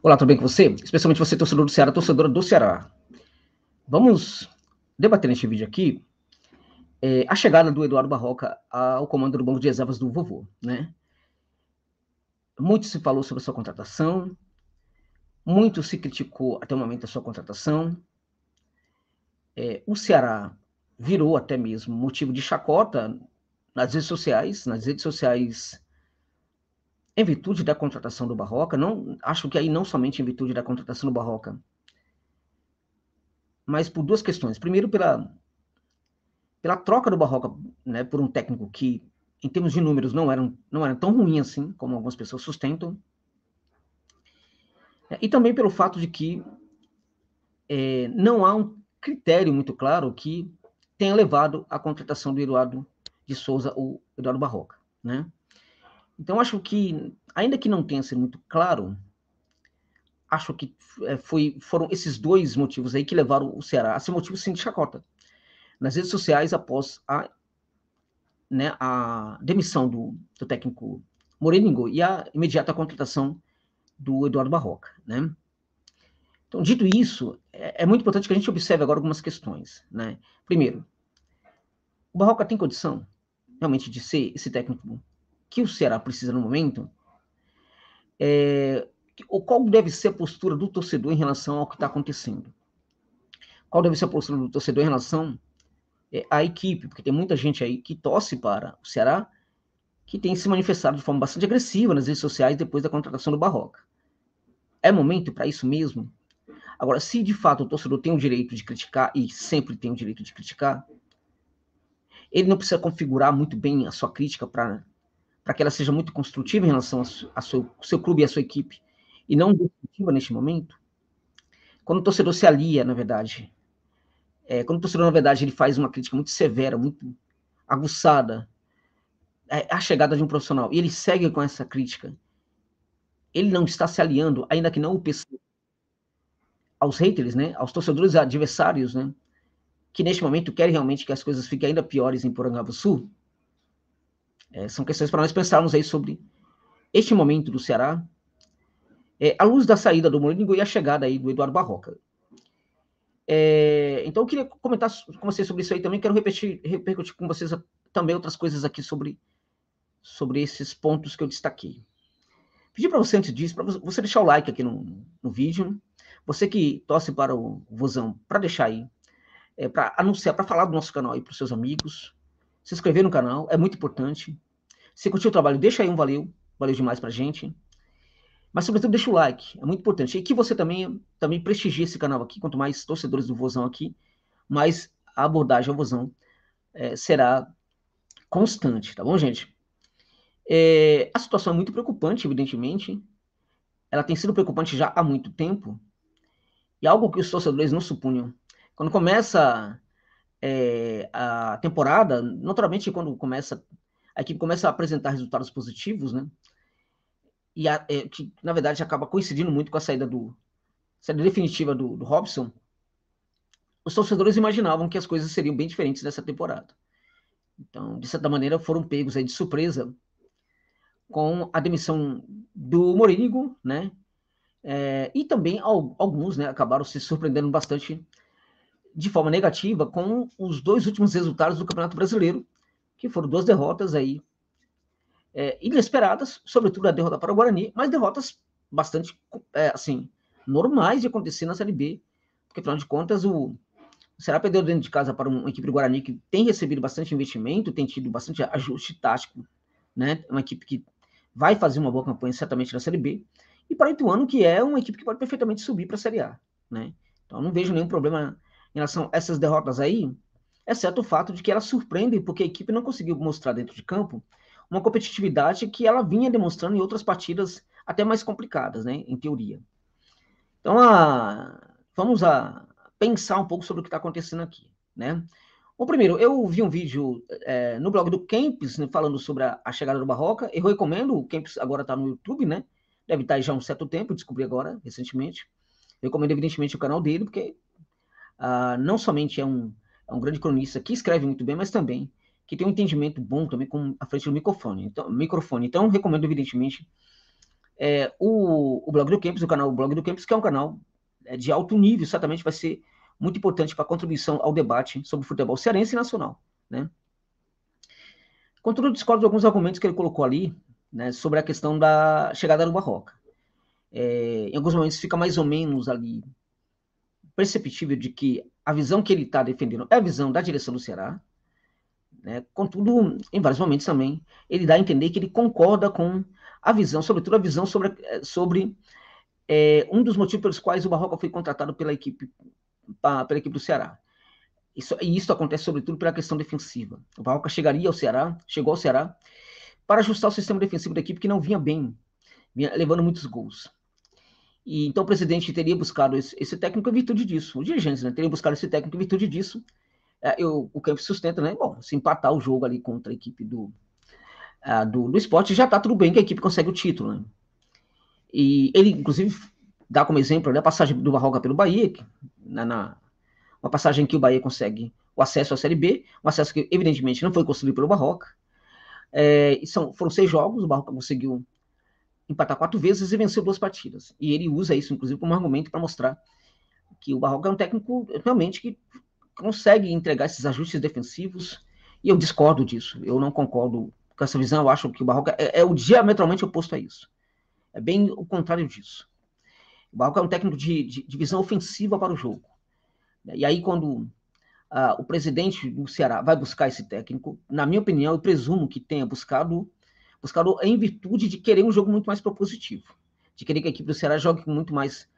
Olá, tudo bem com você? Especialmente você, torcedor do Ceará, torcedora do Ceará. Vamos debater neste vídeo aqui é, a chegada do Eduardo Barroca ao comando do Banco de Reservas do Vovô, né? Muito se falou sobre a sua contratação, muito se criticou até o momento da sua contratação. É, o Ceará virou até mesmo motivo de chacota nas redes sociais, nas redes sociais em virtude da contratação do Barroca, não acho que aí não somente em virtude da contratação do Barroca, mas por duas questões. Primeiro, pela, pela troca do Barroca né, por um técnico que, em termos de números, não era, não era tão ruim assim, como algumas pessoas sustentam. Né, e também pelo fato de que é, não há um critério muito claro que tenha levado à contratação do Eduardo de Souza ou Eduardo Barroca, né? Então, acho que, ainda que não tenha sido muito claro, acho que é, foi, foram esses dois motivos aí que levaram o Ceará a ser motivo sim de chacota. Nas redes sociais, após a, né, a demissão do, do técnico Moreningo e a imediata contratação do Eduardo Barroca. Né? Então, dito isso, é, é, muito importante que a gente observe agora algumas questões. Né? Primeiro, o Barroca tem condição realmente de ser esse técnico que o Ceará precisa no momento é qual deve ser a postura do torcedor em relação ao que está acontecendo. Qual deve ser a postura do torcedor em relação é, à equipe, porque tem muita gente aí que torce para o Ceará, que tem se manifestado de forma bastante agressiva nas redes sociais depois da contratação do Barroca. É momento para isso mesmo? Agora, se de fato o torcedor tem o direito de criticar, e sempre tem o direito de criticar, ele não precisa configurar muito bem a sua crítica para para que ela seja muito construtiva em relação ao seu, seu clube e à sua equipe, e não destrutiva neste momento, quando o torcedor se alia, na verdade, é, quando o torcedor, na verdade, ele faz uma crítica muito severa, muito aguçada é, à chegada de um profissional, e ele segue com essa crítica, ele não está se aliando, ainda que não o PC, aos haters, né, aos torcedores adversários, né, que neste momento querem realmente que as coisas fiquem ainda piores em Porangaba Sul, é, são questões para nós pensarmos aí sobre este momento do Ceará, é, à luz da saída do Mourinho e a chegada aí do Eduardo Barroca. É, então, eu queria comentar com vocês sobre isso aí também. Quero repetir, repercutir com vocês também outras coisas aqui sobre, sobre esses pontos que eu destaquei. Pedi para você, antes disso, para você deixar o like aqui no, no vídeo. Né? Você que torce para o Vozão, para deixar aí, é, para anunciar, para falar do nosso canal aí para os seus amigos se inscrever no canal, é muito importante. Se curtiu o trabalho, deixa aí um valeu, valeu demais pra gente. Mas, sobretudo, deixa o like, é muito importante. E que você também, também prestigie esse canal aqui, quanto mais torcedores do Vozão aqui, mais a abordagem ao Vozão é, será constante, tá bom, gente? É, a situação é muito preocupante, evidentemente. Ela tem sido preocupante já há muito tempo. E algo que os torcedores não supunham. Quando começa é, a temporada, naturalmente, quando começa a equipe começa a apresentar resultados positivos, né? E a, é, que na verdade acaba coincidindo muito com a saída do saída definitiva do, do Robson. Os torcedores imaginavam que as coisas seriam bem diferentes nessa temporada. Então, de certa maneira, foram pegos aí de surpresa com a demissão do Mourinho, né? É, e também alguns né, acabaram se surpreendendo bastante de forma negativa com os dois últimos resultados do Campeonato Brasileiro, que foram duas derrotas aí é, inesperadas, sobretudo a derrota para o Guarani, mas derrotas bastante, é, assim, normais de acontecer na Série B, porque afinal de contas o, será perdeu dentro de casa para uma equipe do Guarani que tem recebido bastante investimento, tem tido bastante ajuste tático, né? Uma equipe que vai fazer uma boa campanha certamente na Série B, e para o Ituano, que é uma equipe que pode perfeitamente subir para a Série A, né? Então não vejo nenhum problema relação a essas derrotas aí, exceto o fato de que elas surpreendem porque a equipe não conseguiu mostrar dentro de campo uma competitividade que ela vinha demonstrando em outras partidas até mais complicadas, né, em teoria. Então, a... vamos a pensar um pouco sobre o que está acontecendo aqui, né? Bom, primeiro, eu vi um vídeo é, no blog do Kempis né, falando sobre a, a, chegada do Barroca. Eu recomendo, o Kempis agora está no YouTube, né? Deve estar tá já há um certo tempo, descobri agora, recentemente. recomendo, evidentemente, o canal dele, porque ah, não somente é um, é um grande cronista que escreve muito bem, mas também que tem um entendimento bom também com a frente do microfone. Então, microfone. então recomendo, evidentemente, é, o, o blog do Campus, o canal Blog do Campus, que é um canal é, de alto nível, certamente vai ser muito importante para a contribuição ao debate sobre o futebol cearense e nacional. Né? Contudo, discordo de alguns argumentos que ele colocou ali né, sobre a questão da chegada do Barroca. É, em alguns momentos fica mais ou menos ali perceptível de que a visão que ele está defendendo é a visão da direção do Ceará. Né? Contudo, em vários momentos também, ele dá a entender que ele concorda com a visão, sobretudo a visão sobre, eh, sobre é, um dos motivos pelos quais o Barroca foi contratado pela equipe, pra, pela equipe do Ceará. Isso, e isso acontece sobretudo pela questão defensiva. O Barroca chegaria ao Ceará, chegou ao Ceará, para ajustar o sistema defensivo da equipe que não vinha bem, vinha levando muitos gols. E, então o presidente teria buscado esse, esse técnico em virtude disso. o dirigente, né, Teria buscado esse técnico em virtude disso. É, eu, o campo sustenta, né? Bom, se empatar o jogo ali contra a equipe do, do, do esporte, já está tudo bem que a equipe consegue o título. Né? E ele, inclusive, dá como exemplo né, a passagem do Barroca pelo Bahia, que, na, na, uma passagem que o Bahia consegue o acesso à Série B, um acesso que evidentemente não foi construído pelo Barroca. É, são, foram seis jogos, o Barroca conseguiu empatar quatro vezes e venceu duas partidas. E ele usa isso, inclusive, como argumento para mostrar que o Barroca é um técnico realmente que consegue entregar esses ajustes defensivos. E eu discordo disso. Eu não concordo com essa visão. Eu acho que o Barroca é, é o diametralmente oposto a isso. É bem o contrário disso. O Barroca é um técnico de, de, de visão ofensiva para o jogo. E aí, quando ah, o presidente do Ceará vai buscar esse técnico, na minha opinião, eu presumo que tenha buscado Buscarou é em virtude de querer um jogo muito mais propositivo, de querer que a equipe do Ceará jogue com muito mais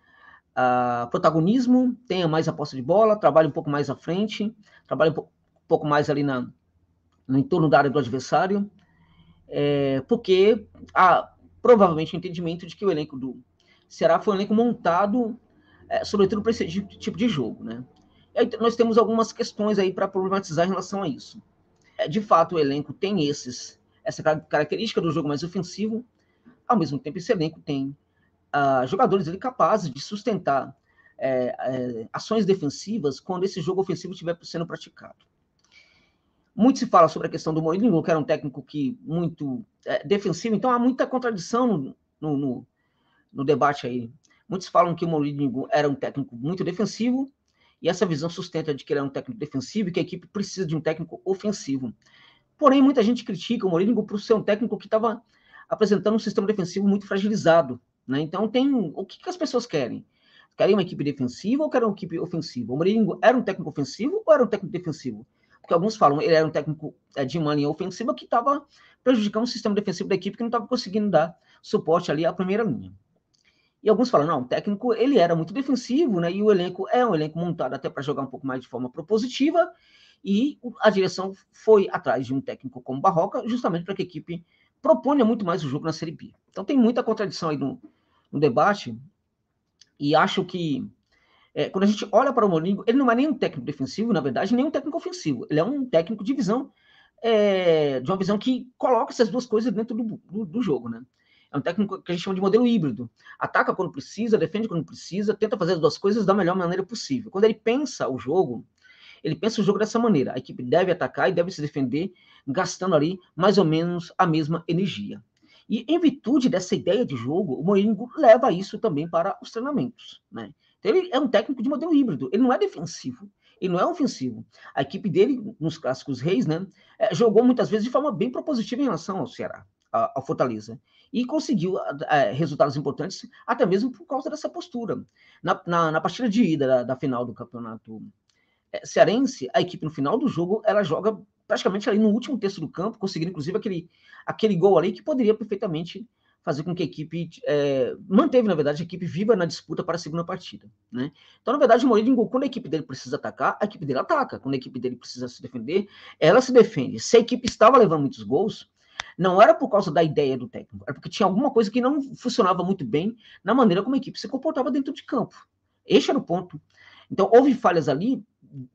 uh, protagonismo, tenha mais aposta de bola, trabalhe um pouco mais à frente, trabalhe um, um pouco mais ali na, no entorno da área do adversário, é, porque há provavelmente o um entendimento de que o elenco do Ceará foi um elenco montado, é, sobretudo para esse tipo, tipo de jogo, né? Aí, nós temos algumas questões aí para problematizar em relação a isso. É, de fato, o elenco tem esses essa característica do jogo mais ofensivo. Ao mesmo tempo, esse elenco tem uh, jogadores ali capazes de sustentar é, é, ações defensivas quando esse jogo ofensivo estiver sendo praticado. Muito se fala sobre a questão do Mourinho, que era um técnico que muito é, defensivo, então há muita contradição no, no, no, debate aí. Muitos falam que o Mourinho era um técnico muito defensivo, e essa visão sustenta de que ele é um técnico defensivo e que a equipe precisa de um técnico ofensivo. Porém, muita gente critica o Mourinho por ser um técnico que estava apresentando um sistema defensivo muito fragilizado. Né? Então, tem o que, que as pessoas querem? Querem uma equipe defensiva ou querem uma equipe ofensiva? O Mourinho era um técnico ofensivo ou era um técnico defensivo? Porque alguns falam ele era um técnico é, de uma linha ofensiva que estava prejudicando o sistema defensivo da equipe que não estava conseguindo dar suporte ali à primeira linha. E alguns falam, não, o técnico ele era muito defensivo, né? E o elenco é um elenco montado até para jogar um pouco mais de forma propositiva, e a direção foi atrás de um técnico como Barroca, justamente para que a equipe proponha muito mais o jogo na Série B. Então tem muita contradição aí no, no debate, e acho que é, quando a gente olha para o Mourinho, ele não é nem um técnico defensivo, na verdade, nem um técnico ofensivo. Ele é um técnico de visão, é, de uma visão que coloca essas duas coisas dentro do, do, do jogo, né? É um técnico que a gente chama de modelo híbrido. Ataca quando precisa, defende quando precisa, tenta fazer as duas coisas da melhor maneira possível. Quando ele pensa o jogo, ele pensa o jogo dessa maneira. A equipe deve atacar e deve se defender, gastando ali mais ou menos a mesma energia. E em virtude dessa ideia de jogo, o Mourinho leva isso também para os treinamentos. Né? Então, ele é um técnico de modelo híbrido. Ele não é defensivo, ele não é ofensivo. A equipe dele, nos clássicos reis, né, é, jogou muitas vezes de forma bem propositiva em relação ao Ceará, ao Fortaleza. E conseguiu é, resultados importantes, até mesmo por causa dessa postura. Na, na, na partida de ida da, da final do campeonato é, cearense, a equipe no final do jogo, ela joga praticamente ali no último terço do campo, conseguindo inclusive aquele, aquele gol ali que poderia perfeitamente fazer com que a equipe é, manteve, na verdade, a equipe viva na disputa para a segunda partida. Né? Então, na verdade, o Mourinho, quando a equipe dele precisa atacar, a equipe dele ataca. Quando a equipe dele precisa se defender, ela se defende. Se a equipe estava levando muitos gols, não era por causa da ideia do técnico, era porque tinha alguma coisa que não funcionava muito bem na maneira como a equipe se comportava dentro de campo. Este era o ponto. Então, houve falhas ali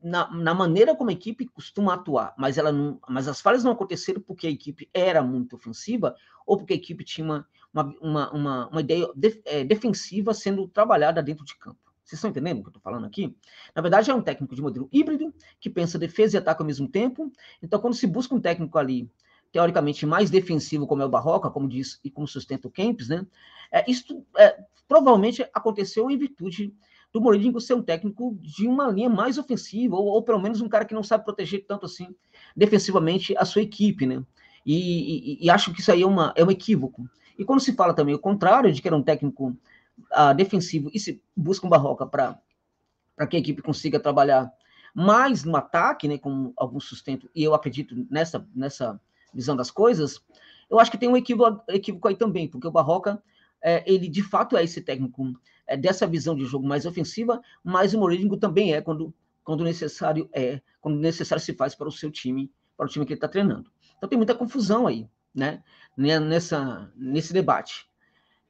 na, na, maneira como a equipe costuma atuar, mas ela não, mas as falhas não aconteceram porque a equipe era muito ofensiva ou porque a equipe tinha uma, uma, uma, uma ideia de, é, defensiva sendo trabalhada dentro de campo. Vocês estão entendendo o que eu estou falando aqui? Na verdade, é um técnico de modelo híbrido que pensa defesa e ataque ao mesmo tempo. Então, quando se busca um técnico ali teoricamente mais defensivo, como é o Barroca, como diz e como sustenta o Kempis, né? É, isso é, provavelmente aconteceu em virtude do Mourinho ser um técnico de uma linha mais ofensiva, ou, ou, pelo menos um cara que não sabe proteger tanto assim defensivamente a sua equipe, né? E, e, e acho que isso aí é, uma, é um equívoco. E quando se fala também o contrário, de que era um técnico ah, defensivo e se busca um Barroca para que a equipe consiga trabalhar mais no ataque, né, com algum sustento, e eu acredito nessa, nessa visão das coisas, eu acho que tem um equívoco, equívoco aí também, porque o Barroca, é, ele de fato é esse técnico é, dessa visão de jogo mais ofensiva, mas o Mourinho também é quando, quando necessário é, quando necessário se faz para o seu time, para o time que ele está treinando. Então tem muita confusão aí, né, né? Nessa, nesse debate.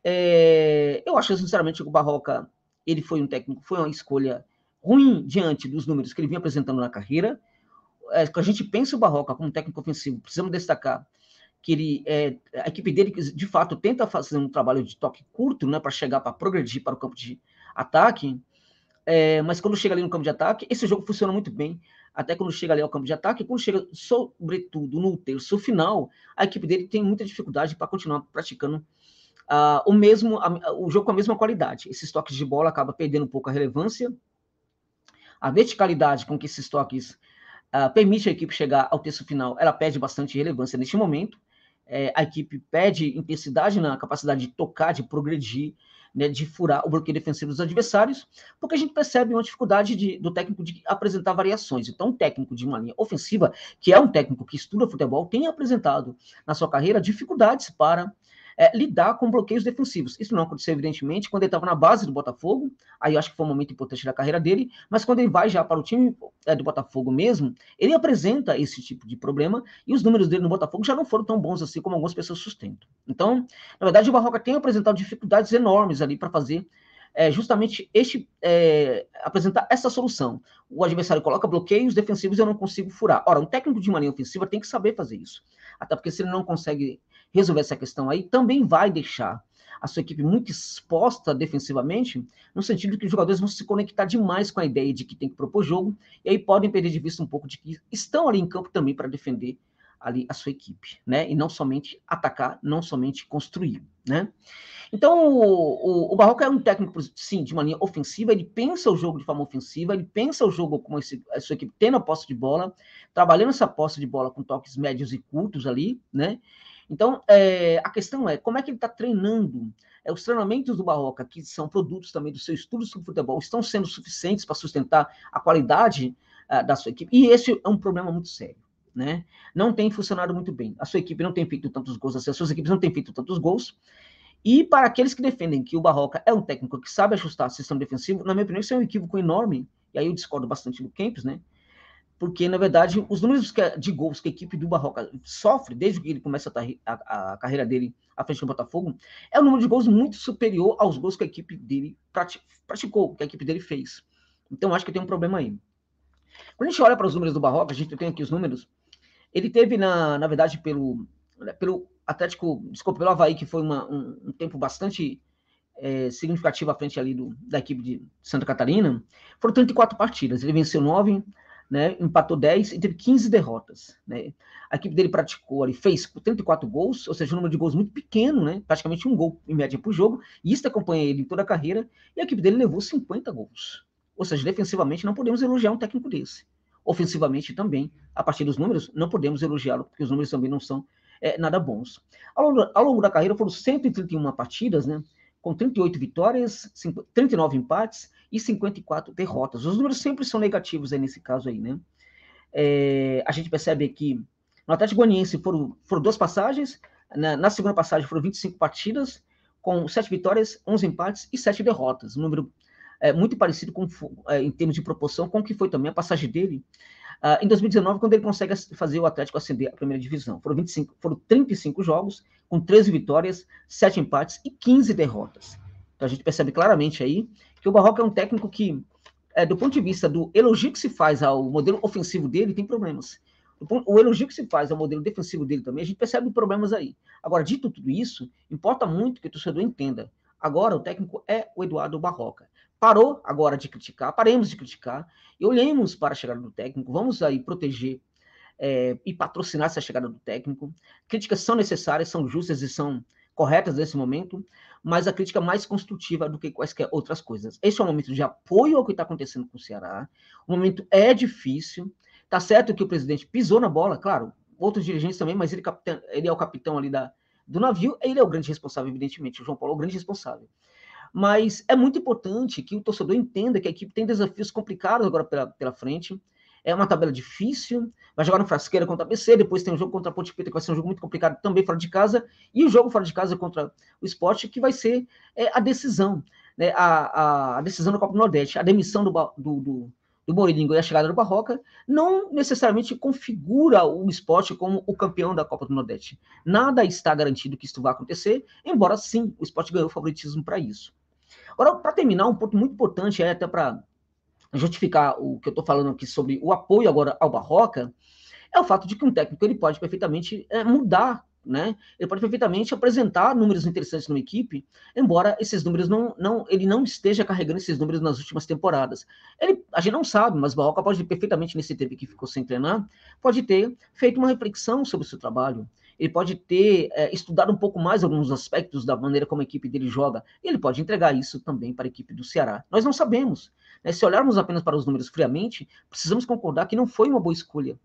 É, eu acho sinceramente que o Barroca ele foi um técnico, foi uma escolha ruim diante dos números que ele vinha apresentando na carreira. É, a gente pensa o Barroca como técnico ofensivo, precisamos destacar que ele, é, a equipe dele, de fato, tenta fazer um trabalho de toque curto, né, para chegar, para progredir para o campo de ataque, é, mas quando chega ali no campo de ataque, esse jogo funciona muito bem, até quando chega ali ao campo de ataque, quando chega, sobretudo, no terço final, a equipe dele tem muita dificuldade para continuar praticando uh, o mesmo, a, o jogo com a mesma qualidade. Esses toques de bola acaba perdendo um pouco a relevância, a verticalidade com que esses toques uh, permite a equipe chegar ao terço final, ela perde bastante relevância neste momento, é, a equipe pede intensidade na capacidade de tocar, de progredir, né, de furar o bloqueio defensivo dos adversários, porque a gente percebe uma dificuldade de, do técnico de apresentar variações. Então, um técnico de uma linha ofensiva, que é um técnico que estuda futebol, tem apresentado na sua carreira dificuldades para é, lidar com bloqueios defensivos. Isso não aconteceu, evidentemente, quando ele estava na base do Botafogo, aí acho que foi um momento importante da carreira dele, mas quando ele vai já para o time é, do Botafogo mesmo, ele apresenta esse tipo de problema e os números dele no Botafogo já não foram tão bons assim como algumas pessoas sustentam. Então, na verdade, o Barroca tem apresentado dificuldades enormes ali para fazer é justamente este é, apresentar essa solução. O adversário coloca bloqueios defensivos e eu não consigo furar. Ora, um técnico de maneira ofensiva tem que saber fazer isso. Até porque se ele não consegue resolver essa questão aí, também vai deixar a sua equipe muito exposta defensivamente, no sentido de que os jogadores vão se conectar demais com a ideia de que tem que propor jogo, e aí podem perder de vista um pouco de que estão ali em campo também para defender ali a sua equipe, né? E não somente atacar, não somente construir, né? Então, o, o, o Barroca é um técnico, sim, de linha ofensiva, ele pensa o jogo de forma ofensiva, ele pensa o jogo com esse, a sua equipe tendo a posse de bola, trabalhando essa posse de bola com toques médios e curtos ali, né? Então, é, a questão é como é que ele está treinando. É, os treinamentos do Barroca, que são produtos também do seu estudo sobre futebol, estão sendo suficientes para sustentar a qualidade uh, da sua equipe. E esse é um problema muito sério. Né? Não tem funcionado muito bem. A sua equipe não tem feito tantos gols, as suas equipes não têm feito tantos gols. E para aqueles que defendem que o Barroca é um técnico que sabe ajustar o sistema defensivo, na minha opinião, isso é um equívoco enorme. E aí eu discordo bastante do Kempis, né? porque, na verdade, os números é, de gols que a equipe do Barroca sofre desde que ele começa a, a carreira dele à frente do Botafogo é um número de gols muito superior aos gols que a equipe dele praticou, que a equipe dele fez. Então, acho que tem um problema aí. Quando a gente olha para os números do Barroca, a gente tem aqui os números, ele teve, na, na verdade, pelo, né, pelo Atlético, desculpa, pelo Havaí, que foi uma, um, um tempo bastante é, significativo à frente ali do, da equipe de Santa Catarina, foram 34 partidas. Ele venceu 9, né, empatou 10 e teve 15 derrotas. Né? A equipe dele praticou ali, fez 34 gols, ou seja, um número de gols muito pequeno, né? praticamente um gol em média por jogo, e isso acompanha ele em toda a carreira, e a equipe dele levou 50 gols. Ou seja, defensivamente não podemos elogiar um técnico desse. Ofensivamente também, a partir dos números, não podemos elogiá-lo, porque os números também não são é, nada bons. Ao longo, ao longo, da carreira foram 131 partidas, né? com 38 vitórias, 39 empates e 54 derrotas. Os números sempre são negativos aí nesse caso aí, né? É, a gente percebe que no Atlético Goianiense foram, foram duas passagens, na, na, segunda passagem foram 25 partidas, com 7 vitórias, 11 empates e 7 derrotas. Um número é, muito parecido com, é, em termos de proporção com o que foi também a passagem dele uh, em 2019, quando ele consegue fazer o Atlético ascender à primeira divisão. Foram, 25, foram 35 jogos, com 13 vitórias, 7 empates e 15 derrotas. Então a gente percebe claramente aí que o Barroca é um técnico que, é, do ponto de vista do elogio que se faz ao modelo ofensivo dele, tem problemas. O elogio que se faz ao modelo defensivo dele também, a gente percebe problemas aí. Agora, dito tudo isso, importa muito que o torcedor entenda. Agora, o técnico é o Eduardo Barroca parou agora de criticar, paremos de criticar e olhemos para a chegada do técnico, vamos aí proteger é, e patrocinar essa chegada do técnico. Críticas são necessárias, são justas e são corretas nesse momento, mas a crítica é mais construtiva do que quaisquer outras coisas. Esse é um momento de apoio ao que está acontecendo com o Ceará. O momento é difícil. Tá certo que o presidente pisou na bola, claro, outros dirigentes também, mas ele, é capitão, ele é o capitão ali da, do navio, ele é o grande responsável, evidentemente. O João Paulo é o grande responsável. Mas é muito importante que o torcedor entenda que a equipe tem desafios complicados agora pela, pela frente. É uma tabela difícil, vai jogar no Frasqueira contra a BC, depois tem um jogo contra a Ponte Preta, que vai ser um jogo muito complicado também fora de casa, e o jogo fora de casa contra o esporte, que vai ser é, a decisão, né, a, a, decisão da Copa do Nordeste, a demissão do, do, do do Mourinho e a chegada do Barroca não necessariamente configura o esporte como o campeão da Copa do Nordeste. Nada está garantido que isso vá acontecer, embora sim, o esporte ganhou favoritismo para isso. Agora, para terminar, um ponto muito importante, é até para justificar o que eu estou falando aqui sobre o apoio agora ao Barroca, é o fato de que um técnico ele pode perfeitamente é, mudar né? Ele pode perfeitamente apresentar números interessantes numa equipe, embora esses números não, não ele não esteja carregando esses números nas últimas temporadas. Ele, a gente não sabe, mas Barroca pode perfeitamente nesse tempo que ficou sem treinar, pode ter feito uma reflexão sobre o seu trabalho. Ele pode ter é, estudado um pouco mais alguns aspectos da maneira como a equipe dele joga. Ele pode entregar isso também para a equipe do Ceará. Nós não sabemos. Né? Se olharmos apenas para os números friamente, precisamos concordar que não foi uma boa escolha.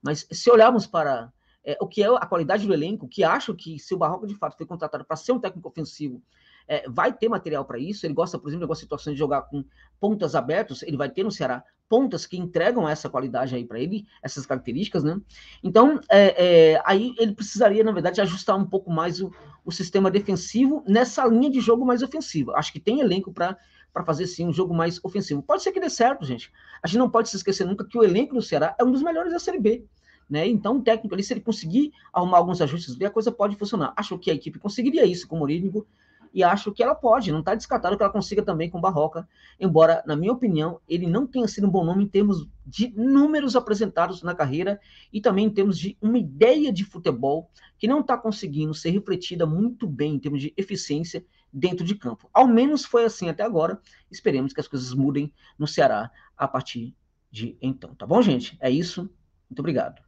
Mas se olharmos para é, o que é a qualidade do elenco, que acho que se o Barroca de fato foi contratado para ser um técnico ofensivo, é, vai ter material para isso. Ele gosta, por exemplo, de algumas situações de jogar com pontas abertos, ele vai ter no Ceará pontas que entregam essa qualidade aí para ele, essas características, né? Então, é, é, aí ele precisaria, na verdade, ajustar um pouco mais o, o sistema defensivo nessa linha de jogo mais ofensiva. Acho que tem elenco para para fazer sim um jogo mais ofensivo. Pode ser que dê certo, gente. A gente não pode se esquecer nunca que o elenco do Ceará é um dos melhores da Série B. Né? Então, o técnico ali, se ele conseguir arrumar alguns ajustes, a coisa pode funcionar. Acho que a equipe conseguiria isso com o Mourinho e acho que ela pode, não está descartado que ela consiga também com o Barroca, embora, na minha opinião, ele não tenha sido um bom nome em termos de números apresentados na carreira e também em termos de uma ideia de futebol que não está conseguindo ser refletida muito bem em termos de eficiência dentro de campo. Ao menos foi assim até agora, esperemos que as coisas mudem no Ceará a partir de então, tá bom, gente? É isso, muito obrigado.